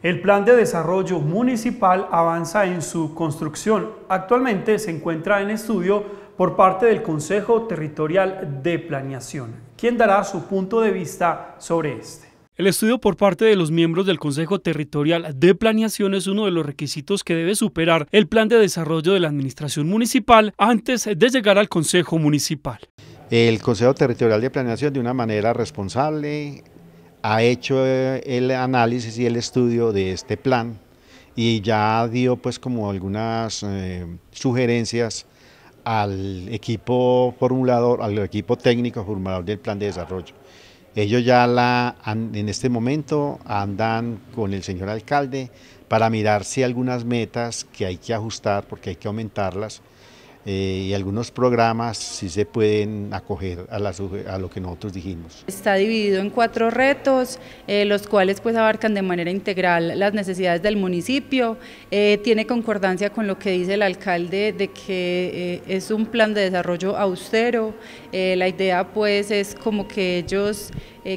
El plan de desarrollo municipal avanza en su construcción. Actualmente se encuentra en estudio por parte del Consejo Territorial de Planeación, ¿Quién dará su punto de vista sobre este. El estudio por parte de los miembros del Consejo Territorial de Planeación es uno de los requisitos que debe superar el plan de desarrollo de la Administración Municipal antes de llegar al Consejo Municipal. El Consejo Territorial de Planeación de una manera responsable, ha hecho eh, el análisis y el estudio de este plan y ya dio pues como algunas eh, sugerencias al equipo formulador, al equipo técnico formulador del plan de desarrollo. Ellos ya la, en este momento andan con el señor alcalde para mirar si algunas metas que hay que ajustar, porque hay que aumentarlas, eh, y algunos programas sí se pueden acoger a, la, a, lo que nosotros dijimos. Está dividido en cuatro retos, eh, los cuales pues abarcan de manera integral las necesidades del municipio, eh, tiene concordancia con lo que dice el alcalde de que es un plan de desarrollo austero, la idea pues es como que ellos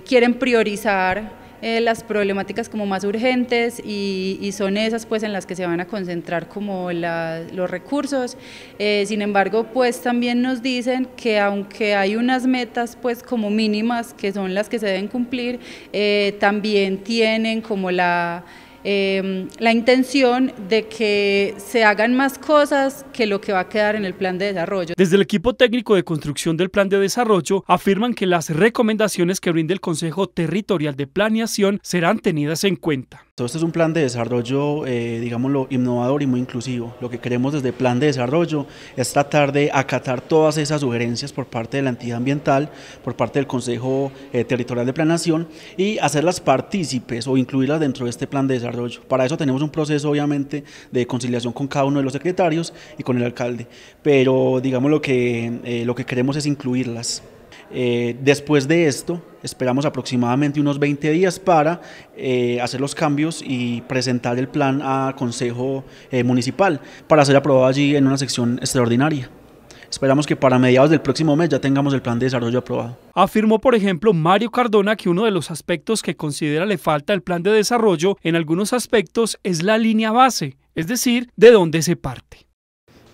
quieren priorizar eh, las problemáticas como más urgentes y, son esas pues en las que se van a concentrar como los recursos. Eh, sin embargo, pues también nos dicen que aunque hay unas metas pues como mínimas que son las que se deben cumplir, eh, también tienen como la Em, la intención de que se hagan más cosas que lo que va a quedar en el plan de desarrollo. Desde el equipo técnico de construcción del plan de desarrollo afirman que las recomendaciones que brinde el Consejo Territorial de Planeación serán tenidas en cuenta. Todo esto es un plan de desarrollo, eh, digámoslo, innovador y muy inclusivo. Lo que queremos desde plan de desarrollo es tratar de acatar todas esas sugerencias por parte de la entidad ambiental, por parte del Consejo eh, Territorial de Planeación y hacerlas partícipes o incluirlas dentro de este plan de desarrollo para eso tenemos un proceso, obviamente, de conciliación con cada uno de los secretarios y con el alcalde, pero digamos lo que, eh, lo que queremos es incluirlas. Eh, después de esto, esperamos aproximadamente unos 20 días para eh, hacer los cambios y presentar el plan a Consejo Municipal para ser aprobado allí en una sección extraordinaria. Esperamos que para mediados del próximo mes ya tengamos el plan de desarrollo aprobado. Afirmó, por ejemplo, Mario Cardona que uno de los aspectos que considera le falta al plan de desarrollo en algunos aspectos es la línea base, es decir, de dónde se parte.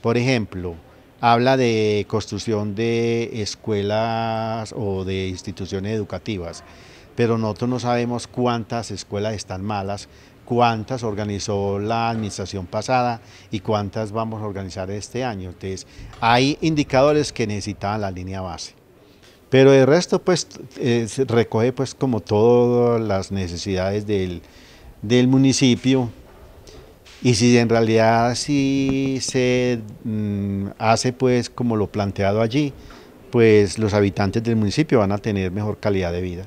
Por ejemplo, habla de construcción de escuelas o de instituciones educativas, pero nosotros no sabemos cuántas escuelas están malas, cuántas organizó la administración pasada y cuántas vamos a organizar este año. Entonces, hay indicadores que necesitan la línea base. Pero el resto, pues, eh, recoge, pues, como todas las necesidades del, municipio. Y si en realidad si se mm, hace, pues, como lo planteado allí, pues los habitantes del municipio van a tener mejor calidad de vida.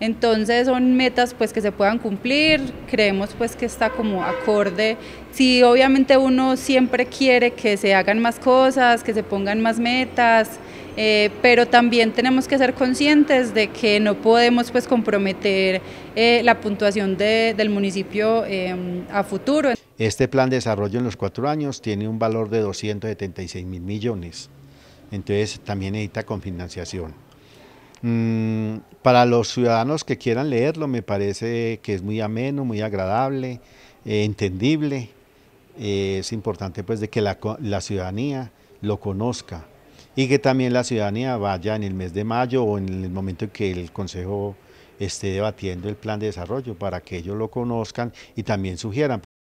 Entonces son metas pues que se puedan cumplir, creemos pues que está como acorde. Si sí, obviamente uno siempre quiere que se hagan más cosas, que se pongan más metas, eh, pero también tenemos que ser conscientes de que no podemos pues, comprometer eh, la puntuación del municipio eh, a futuro. Este plan de desarrollo en los cuatro años tiene un valor de 276 mil millones, entonces también necesita con financiación. Mm, para los ciudadanos que quieran leerlo, me parece que es muy ameno, muy agradable, eh, entendible. Eh, es importante pues de que la, la ciudadanía lo conozca y que también la ciudadanía vaya en el mes de mayo o en el momento en que el Consejo esté debatiendo el plan de desarrollo para que ellos lo conozcan y también sugieran.